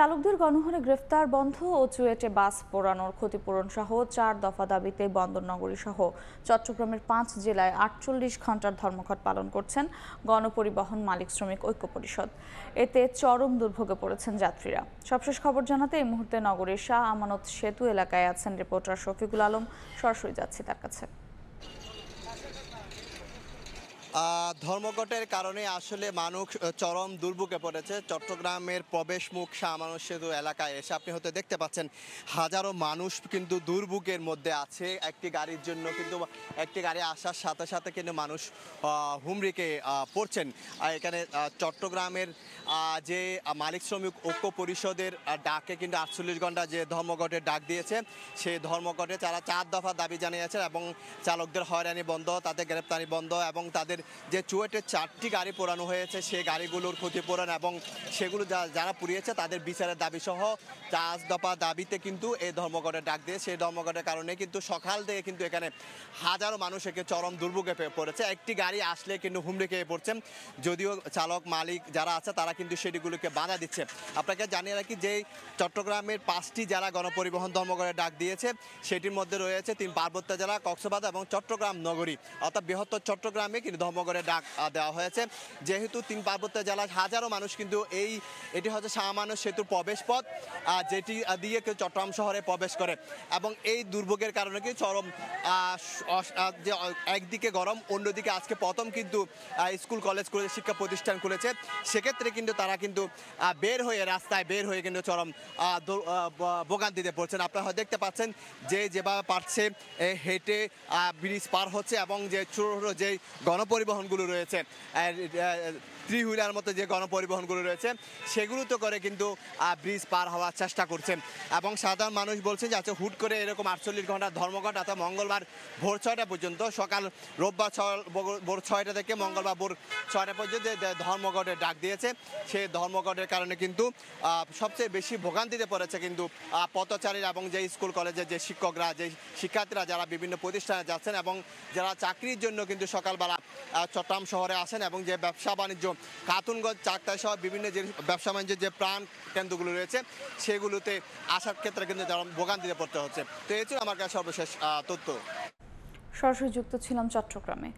চালকদের গণহারে গ্রেফতার বন্ধ ও চুয়েটে বাস পোড়ানোর ক্ষতিপূরণ সহ চার দফা দাবিতে বন্দরনগরী সহ চট্টগ্রামের পাঁচ জেলায় আটচল্লিশ ঘন্টার ধর্মঘট পালন করছেন গণপরিবহন মালিক শ্রমিক ঐক্য পরিষদ এতে চরম দুর্ভোগে পড়েছেন যাত্রীরা সবশেষ খবর জানাতে এই মুহূর্তে নগরীর শাহ আমানত সেতু এলাকায় আছেন রিপোর্টার শফিকুল আলম সরাসরি যাচ্ছি তার কাছে ধর্মঘটের কারণে আসলে মানুষ চরম দুর্ভোগে পড়েছে চট্টগ্রামের প্রবেশমুখ মানুষ সেতু এলাকায় এসে আপনি হয়তো দেখতে পাচ্ছেন হাজারো মানুষ কিন্তু দুর্ভোগের মধ্যে আছে একটি গাড়ির জন্য কিন্তু একটি গাড়ি আসার সাথে সাথে কিন্তু মানুষ হুমরিকে পড়ছেন এখানে চট্টগ্রামের যে মালিক শ্রমিক ঐক্য পরিষদের ডাকে কিন্তু আটচল্লিশ ঘন্টা যে ধর্মঘটের ডাক দিয়েছে সেই ধর্মঘটে তারা চার দফা দাবি জানিয়েছেন এবং চালকদের হয়রানি বন্ধ তাদের গ্রেপ্তারি বন্ধ এবং তাদের যে চুয়েটের চারটি গাড়ি পোড়ানো হয়েছে সে গাড়িগুলোর ক্ষতিপূরণ এবং সেগুলো যারা পুড়িয়েছে তাদের বিচারের দাবি সহ চাষ দফা দাবিতে কিন্তু এই ধর্মঘটের ডাক দিয়ে সেই ধর্মঘটের কারণে কিন্তু সকাল থেকে কিন্তু এখানে হাজারো মানুষ একে চরম দুর্ভোগে পড়েছে একটি গাড়ি আসলে কিন্তু হুমড়ে খেয়ে পড়ছে যদিও চালক মালিক যারা আছে তারা কিন্তু সেটিগুলোকে বাধা দিচ্ছে আপনাকে জানিয়ে রাখি যে চট্টগ্রামের পাঁচটি জেলা গণপরিবহন ধর্মঘটের ডাক দিয়েছে সেটির মধ্যে রয়েছে তিন পার্বত্য জেলা কক্সবাজার এবং চট্টগ্রাম নগরী অর্থাৎ বৃহত্তর চট্টগ্রামে কিন্তু ধর্মগড়ে ডাক দেওয়া হয়েছে যেহেতু তিন পার্বত্য জেলার হাজারো মানুষ কিন্তু এই এটি হচ্ছে শাহমানস সেতুর প্রবেশ পথ যেটি দিয়ে কেউ চট্টগ্রাম শহরে প্রবেশ করে এবং এই দুর্ভোগের কারণে কি চরম যে একদিকে গরম অন্যদিকে আজকে প্রথম কিন্তু স্কুল কলেজ করে শিক্ষা প্রতিষ্ঠান খুলেছে সেক্ষেত্রে কিন্তু তারা কিন্তু বের হয়ে রাস্তায় বের হয়ে কিন্তু চরম দিতে পড়ছেন আপনারা হয়তো দেখতে পাচ্ছেন যে যেভাবে পারছে হেঁটে ব্রিজ পার হচ্ছে এবং যে ছোটো ছোটো যে গণপরি গণপরিবহনগুলো রয়েছে থ্রি হুইলার মতো যে গণপরিবহনগুলো রয়েছে সেগুলোতে করে কিন্তু ব্রিজ পার হওয়ার চেষ্টা করছেন এবং সাধারণ মানুষ বলছে যে আচ্ছা হুট করে এরকম আটচল্লিশ ঘন্টা ধর্মঘট অর্থাৎ মঙ্গলবার ভোর ছয়টা পর্যন্ত সকাল রোববার ছয় ভোর ছয়টা থেকে মঙ্গলবার ভোর ছয়টা পর্যন্ত ধর্মঘটের ডাক দিয়েছে সেই ধর্মঘটের কারণে কিন্তু সবচেয়ে বেশি ভোগান্তিতে পড়েছে কিন্তু পথচারীর এবং যে স্কুল কলেজের যে শিক্ষকরা যে শিক্ষার্থীরা যারা বিভিন্ন প্রতিষ্ঠানে যাচ্ছেন এবং যারা চাকরির জন্য কিন্তু সকালবেলা চট্টগ্রাম শহরে আসেন এবং যে ব্যবসা বাণিজ্য কাতুনগঞ্জ চাকতাই সহ বিভিন্ন যে ব্যবসা বাণিজ্যের যে প্রাণ কেন্দ্রগুলো রয়েছে সেগুলোতে আসার ক্ষেত্রে কিন্তু ভোগান ভোগান্তিতে পড়তে হচ্ছে তো এই ছিল আমার কাছে সর্বশেষ তথ্য সরাসরি যুক্ত ছিলাম চট্টগ্রামে